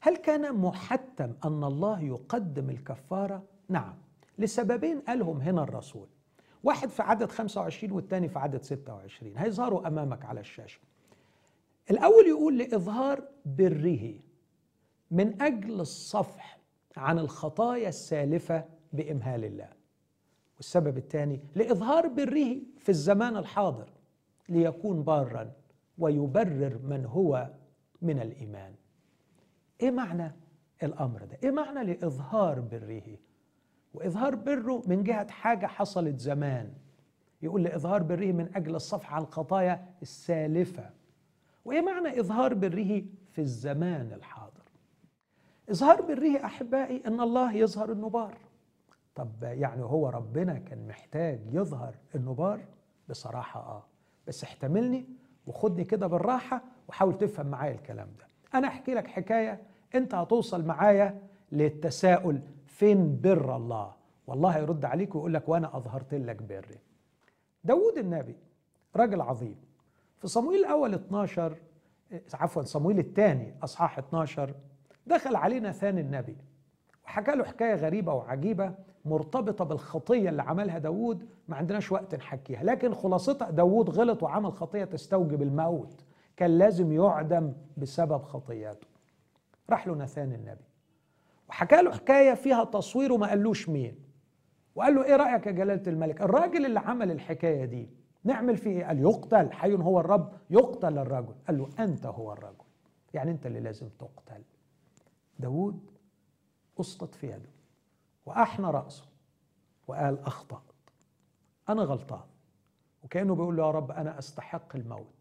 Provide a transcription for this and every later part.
هل كان محتم أن الله يقدم الكفارة؟ نعم لسببين قالهم هنا الرسول واحد في عدد 25 والثاني في عدد 26 هيظهروا أمامك على الشاشة الأول يقول لإظهار بره من أجل الصفح عن الخطايا السالفة بإمهال الله والسبب الثاني لإظهار بره في الزمان الحاضر ليكون بارا ويبرر من هو من الإيمان ايه معنى الامر ده ايه معنى لاظهار بره واظهار بره من جهه حاجه حصلت زمان يقول لاظهار بره من اجل الصفح عن الخطايا السالفه وايه معنى اظهار بره في الزمان الحاضر اظهار بره احبائي ان الله يظهر النبار طب يعني هو ربنا كان محتاج يظهر النبار بصراحه اه بس احتملني وخدني كده بالراحه وحاول تفهم معايا الكلام ده انا احكي لك حكايه انت هتوصل معايا للتساؤل فين بر الله والله يرد عليك ويقول لك وانا اظهرت لك بري داود النبي راجل عظيم في صمويل الاول 12 إيه، عفوا صمويل الثاني اصحاح 12 دخل علينا ثاني النبي وحكى له حكايه غريبه وعجيبه مرتبطه بالخطيه اللي عملها داوود ما عندناش وقت نحكيها لكن خلاصتها داوود غلط وعمل خطيه تستوجب الموت كان لازم يعدم بسبب خطياته راح له نثان النبي وحكى له حكاية فيها تصوير وما قالوش مين وقال له ايه رأيك يا جلالة الملك الراجل اللي عمل الحكاية دي نعمل فيه ايه قال يقتل حي هو الرب يقتل الرجل قال له أنت هو الرجل يعني أنت اللي لازم تقتل داود أسقط في يده وأحنى رأسه وقال أخطأت أنا غلطان وكأنه بيقول له يا رب أنا أستحق الموت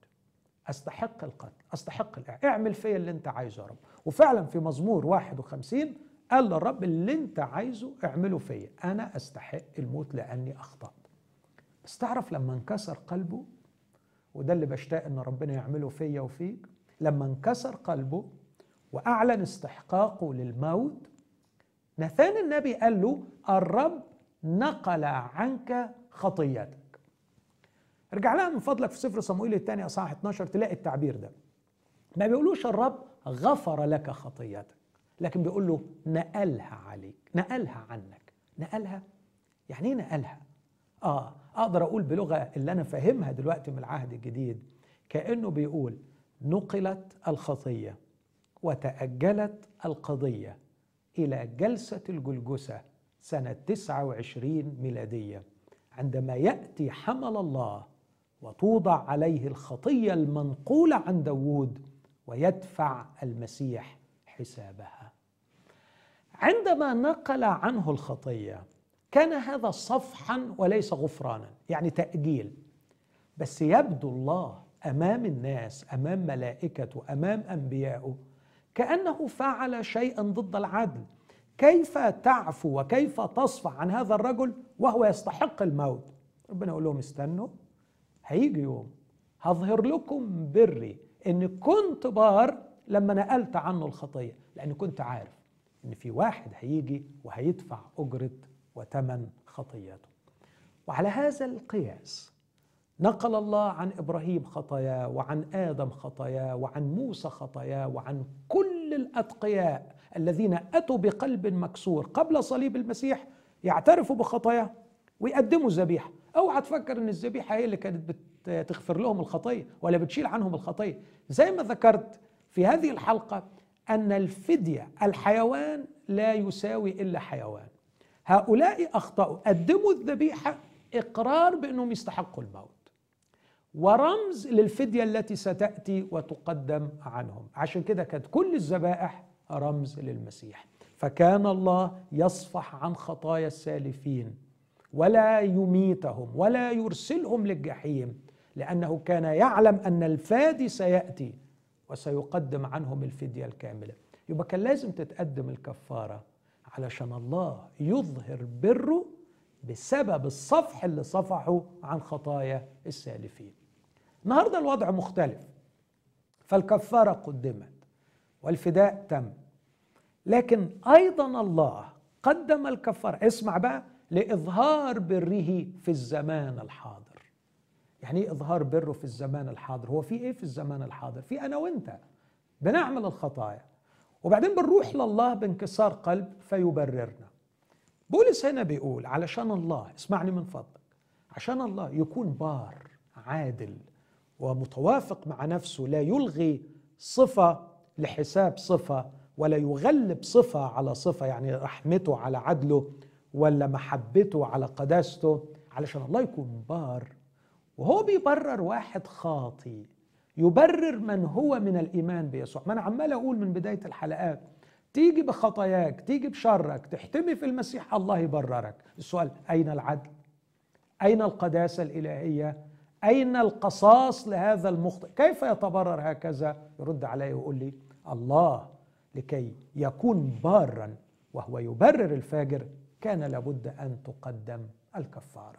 أستحق القتل أستحق الإعدام اعمل فيا اللي أنت عايزه يا رب وفعلا في مزمور 51 قال للرب اللي أنت عايزه اعمله فيا أنا أستحق الموت لأني أخطأت بس تعرف لما انكسر قلبه وده اللي بشتاق ان ربنا يعمله فيا وفيك لما انكسر قلبه واعلن استحقاقه للموت نثان النبي قال له الرب نقل عنك خطيتك ارجع لها من فضلك في سفر صموئيل الثاني اصحاح 12 تلاقي التعبير ده ما بيقولوش الرب غفر لك خطيتك لكن بيقول له نقلها عليك نقلها عنك نقلها يعني ايه نقلها اه اقدر اقول بلغه اللي انا فاهمها دلوقتي من العهد الجديد كانه بيقول نقلت الخطيه وتاجلت القضيه الى جلسه الجلجسه سنه 29 ميلاديه عندما ياتي حمل الله وتوضع عليه الخطية المنقولة عن داوود ويدفع المسيح حسابها عندما نقل عنه الخطية كان هذا صفحا وليس غفرانا يعني تأجيل بس يبدو الله أمام الناس أمام ملائكته أمام أنبيائه كأنه فعل شيئا ضد العدل كيف تعفو وكيف تصفح عن هذا الرجل وهو يستحق الموت ربنا يقول لهم استنوا هيجي يوم هظهر لكم بري ان كنت بار لما نقلت عنه الخطيه لان كنت عارف ان في واحد هيجي وهيدفع اجره وثمن خطيته وعلى هذا القياس نقل الله عن ابراهيم خطاياه وعن ادم خطاياه وعن موسى خطاياه وعن كل الاتقياء الذين اتوا بقلب مكسور قبل صليب المسيح يعترفوا بخطاياهم ويقدموا الذبيحه اوعى تفكر ان الذبيحه هي اللي كانت بتغفر لهم الخطيه ولا بتشيل عنهم الخطيه زي ما ذكرت في هذه الحلقه ان الفديه الحيوان لا يساوي الا حيوان هؤلاء اخطاوا قدموا الذبيحه اقرار بانهم يستحقوا الموت ورمز للفديه التي ستاتي وتقدم عنهم عشان كده كانت كل الذبائح رمز للمسيح فكان الله يصفح عن خطايا السالفين ولا يميتهم ولا يرسلهم للجحيم لانه كان يعلم ان الفادي سياتي وسيقدم عنهم الفديه الكامله يبقى كان لازم تتقدم الكفاره علشان الله يظهر بره بسبب الصفح اللي صفحه عن خطايا السالفين النهارده الوضع مختلف فالكفاره قدمت والفداء تم لكن ايضا الله قدم الكفاره اسمع بقى لإظهار بره في الزمان الحاضر يعني ايه إظهار بره في الزمان الحاضر هو في إيه في الزمان الحاضر في أنا وإنت بنعمل الخطايا وبعدين بنروح لله بانكسار قلب فيبررنا بولس هنا بيقول علشان الله اسمعني من فضلك عشان الله يكون بار عادل ومتوافق مع نفسه لا يلغي صفة لحساب صفة ولا يغلب صفة على صفة يعني رحمته على عدله ولا محبته على قداسته علشان الله يكون بار وهو بيبرر واحد خاطي يبرر من هو من الايمان بيسوع ما انا عمال اقول من بدايه الحلقات تيجي بخطاياك تيجي بشرك تحتمي في المسيح الله يبررك السؤال اين العدل اين القداسه الالهيه اين القصاص لهذا المخطئ كيف يتبرر هكذا يرد عليه ويقول لي الله لكي يكون بارا وهو يبرر الفاجر كان لابد أن تقدم الكفارة